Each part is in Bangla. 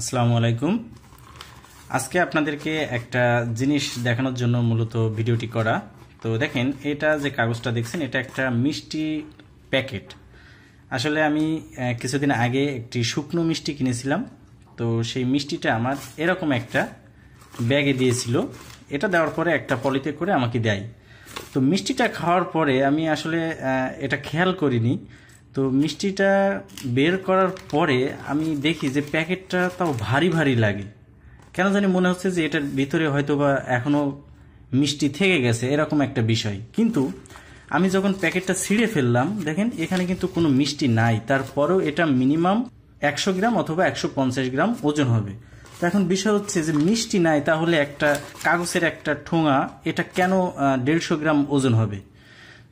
আসসালামু আলাইকুম আজকে আপনাদেরকে একটা জিনিস দেখানোর জন্য মূলত ভিডিওটি করা তো দেখেন এটা যে কাগজটা দেখছেন এটা একটা মিষ্টি প্যাকেট আসলে আমি কিছুদিন আগে একটি শুকনো মিষ্টি কিনেছিলাম তো সেই মিষ্টিটা আমার এরকম একটা ব্যাগে দিয়েছিল এটা দেওয়ার পরে একটা পলিতে করে আমাকে দেয় তো মিষ্টিটা খাওয়ার পরে আমি আসলে এটা খেয়াল করিনি তো মিষ্টিটা বের করার পরে আমি দেখি যে প্যাকেটটা তাও ভারী ভারী লাগে কেন জানি মনে হচ্ছে যে এটার ভিতরে হয়তো বা এখনও মিষ্টি থেকে গেছে এরকম একটা বিষয় কিন্তু আমি যখন প্যাকেটটা ছিঁড়ে ফেললাম দেখেন এখানে কিন্তু কোনো মিষ্টি নাই তারপরেও এটা মিনিমাম একশো গ্রাম অথবা একশো পঞ্চাশ গ্রাম ওজন হবে তো এখন বিষয় হচ্ছে যে মিষ্টি নাই তাহলে একটা কাগজের একটা ঠোঙা এটা কেন দেড়শো গ্রাম ওজন হবে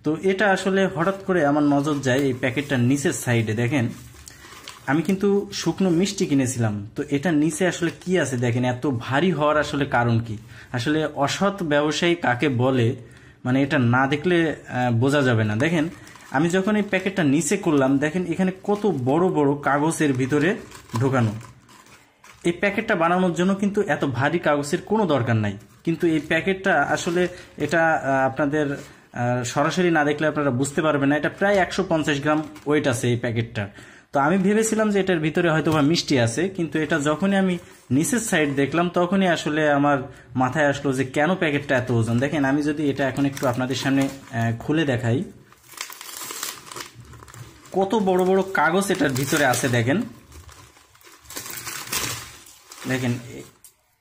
তো এটা আসলে হঠাৎ করে আমার নজর যায় এই প্যাকেটটার নিচের সাইডে দেখেন আমি কিন্তু শুকনো মিষ্টি কিনেছিলাম তো এটা নিচে আসলে কি আছে দেখেন এত ভারী হওয়ার আসলে কারণ কি আসলে অসৎ ব্যবসায়ী কাকে বলে মানে এটা না দেখলে বোঝা যাবে না দেখেন আমি যখন এই প্যাকেটটা নিচে করলাম দেখেন এখানে কত বড় বড় কাগজের ভিতরে ঢোকানো এই প্যাকেটটা বানানোর জন্য কিন্তু এত ভারী কাগজের কোনো দরকার নাই কিন্তু এই প্যাকেটটা আসলে এটা আপনাদের সরাসরি না দেখলে আপনারা বুঝতে পারবেন না এটা প্রায় একশো পঞ্চাশ গ্রাম ওয়েট আছে এই প্যাকেটটার তো আমি ভেবেছিলাম যে এটার ভিতরে হয়তো বা মিষ্টি আছে কিন্তু এটা যখনই আমি নিচের সাইড দেখলাম তখনই আসলে আমার মাথায় আসলো যে কেন প্যাকেটটা এত ওজন দেখেন আমি যদি এটা এখন একটু আপনাদের সামনে খুলে দেখাই কত বড় বড় কাগজ এটার ভিতরে আছে দেখেন দেখেন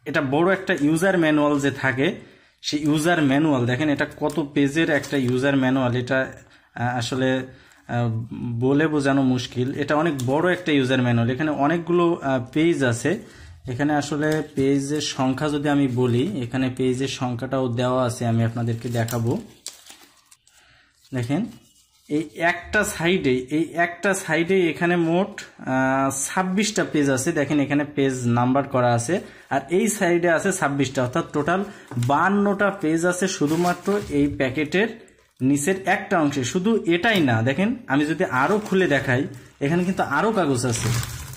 এটা বড় একটা ইউজার ম্যানুয়াল যে থাকে সে ইউজার ম্যানুয়াল দেখেন এটা কত পেজের একটা ইউজার ম্যানুয়াল এটা আসলে বলে বোঝানো মুশকিল এটা অনেক বড় একটা ইউজার ম্যানুয়াল এখানে অনেকগুলো পেজ আছে এখানে আসলে পেজের সংখ্যা যদি আমি বলি এখানে পেজের সংখ্যাটাও দেওয়া আছে আমি আপনাদেরকে দেখাবো দেখেন এই একটা সাইডে এই একটা সাইডে এখানে মোট ছাব্বিশটা পেজ আছে দেখেন এখানে পেজ নাম্বার করা আছে আর এই সাইডে আছে ছাব্বিশটা অর্থাৎ টোটাল বান্নটা পেজ আছে শুধুমাত্র এই প্যাকেটের নিচের একটা অংশে শুধু এটাই না দেখেন আমি যদি আরও খুলে দেখাই এখানে কিন্তু আরও কাগজ আছে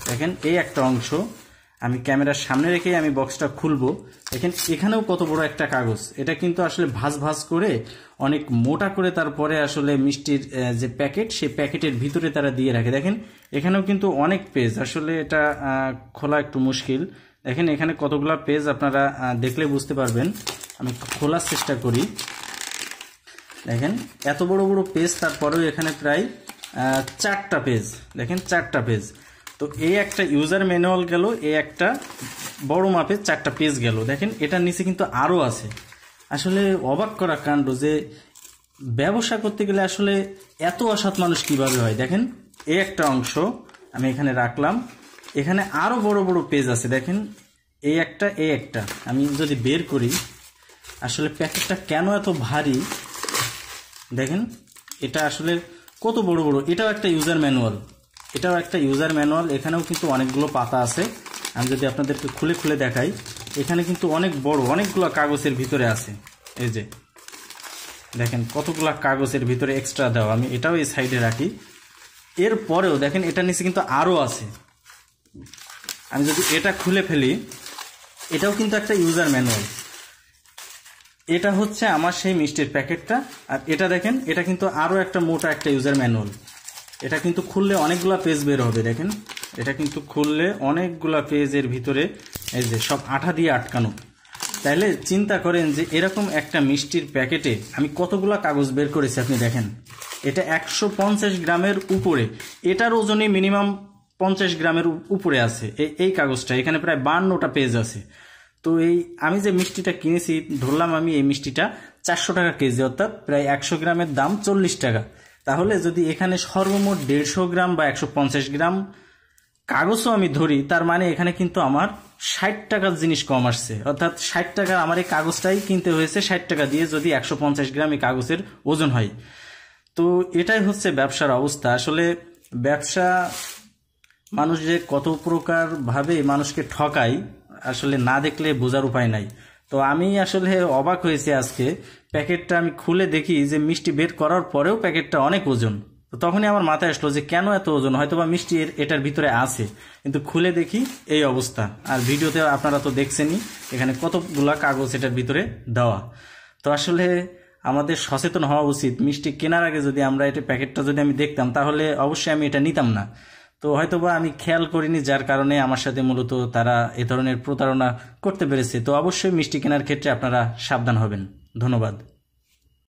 দেখেন এই একটা অংশ আমি ক্যামেরার সামনে রেখেই আমি বক্সটা খুলবো দেখেন এখানেও কত বড় একটা কাগজ এটা কিন্তু আসলে ভাজ ভাজ করে অনেক মোটা করে তারপরে আসলে মিষ্টির যে প্যাকেট সেই প্যাকেটের ভিতরে তারা দিয়ে রাখে দেখেন এখানেও কিন্তু অনেক পেজ আসলে এটা খোলা একটু মুশকিল দেখেন এখানে কতগুলা পেজ আপনারা দেখলে বুঝতে পারবেন আমি খোলার চেষ্টা করি দেখেন এত বড় বড় পেজ তারপরেও এখানে প্রায় চারটা পেজ দেখেন চারটা পেজ তো এই একটা ইউজার ম্যানুয়াল গেল এই একটা বড় মাপের চারটা পেজ গেল দেখেন এটার নিচে কিন্তু আরও আছে আসলে অবাক করা কাণ্ড যে ব্যবসা করতে গেলে আসলে এত অসাৎ মানুষ কিভাবে হয় দেখেন এই একটা অংশ আমি এখানে রাখলাম এখানে আরও বড় বড় পেজ আছে দেখেন এই একটা এই একটা আমি যদি বের করি আসলে প্যাকেটটা কেন এত ভারী দেখেন এটা আসলে কত বড় বড় এটাও একটা ইউজার ম্যানুয়াল এটাও একটা ইউজার ম্যানুয়াল এখানেও কিন্তু অনেকগুলো পাতা আছে আমি যদি আপনাদেরকে খুলে খুলে দেখাই এখানে কিন্তু অনেক বড় অনেকগুলো কাগজের ভিতরে আছে এই যে দেখেন কতগুলো কাগজের ভিতরে এক্সট্রা দেওয়া আমি এটাও এই সাইডে রাখি এর পরেও দেখেন এটা নিচে কিন্তু আরও আছে আমি যদি এটা খুলে ফেলি এটাও কিন্তু একটা ইউজার ম্যানুয়াল এটা হচ্ছে আমার সেই মিষ্টির প্যাকেটটা আর এটা দেখেন এটা কিন্তু আরও একটা মোটা একটা ইউজার ম্যানুয়াল এটা কিন্তু খুললে অনেকগুলা পেজ বের হবে দেখেন এটা কিন্তু খুললে অনেকগুলা পেজের ভিতরে এই যে সব আঠা দিয়ে আটকানো তাইলে চিন্তা করেন যে এরকম একটা মিষ্টির প্যাকেটে আমি কতগুলা কাগজ বের করেছি আপনি দেখেন এটা একশো পঞ্চাশ গ্রামের উপরে এটার ওজনে মিনিমাম পঞ্চাশ গ্রামের উপরে আছে এই কাগজটা এখানে প্রায় বান্নটা পেজ আছে তো এই আমি যে মিষ্টিটা কিনেছি ধরলাম আমি এই মিষ্টিটা চারশো টাকা কেজি অর্থাৎ প্রায় একশো গ্রামের দাম চল্লিশ টাকা তাহলে যদি এখানে সর্বমোট দেড়শো গ্রাম বা একশো পঞ্চাশ গ্রাম কাগজও আমি ধরি তার মানে এখানে কিন্তু আমার ষাট টাকার জিনিস কম আসছে অর্থাৎ ষাট টাকার আমার এই কাগজটাই কিনতে হয়েছে ষাট টাকা দিয়ে যদি একশো পঞ্চাশ গ্রাম এই কাগজের ওজন হয় তো এটাই হচ্ছে ব্যবসার অবস্থা আসলে ব্যবসা মানুষ যে কত প্রকারভাবে মানুষকে ঠকায় আসলে না দেখলে বোঝার উপায় নাই তো আমি আসলে অবাক হয়েছি আজকে প্যাকেটটা আমি খুলে দেখি যে মিষ্টি বের করার পরেও প্যাকেটটা অনেক ওজন তো তখনই আমার মাথায় আসলো যে কেন এত ওজন হয়তো বা মিষ্টি এটার ভিতরে আছে কিন্তু খুলে দেখি এই অবস্থা আর ভিডিওতে আপনারা তো দেখছেনই এখানে কতগুলা কাগজ এটার ভিতরে দেওয়া তো আসলে আমাদের সচেতন হওয়া উচিত মিষ্টি কেনার আগে যদি আমরা এটা প্যাকেটটা যদি আমি দেখতাম তাহলে অবশ্যই আমি এটা নিতাম না তো হয়তোবা আমি খেয়াল করিনি যার কারণে আমার সাথে মূলত তারা এ ধরনের প্রতারণা করতে পেরেছে তো অবশ্যই মিষ্টি কেনার ক্ষেত্রে আপনারা সাবধান হবেন ধন্যবাদ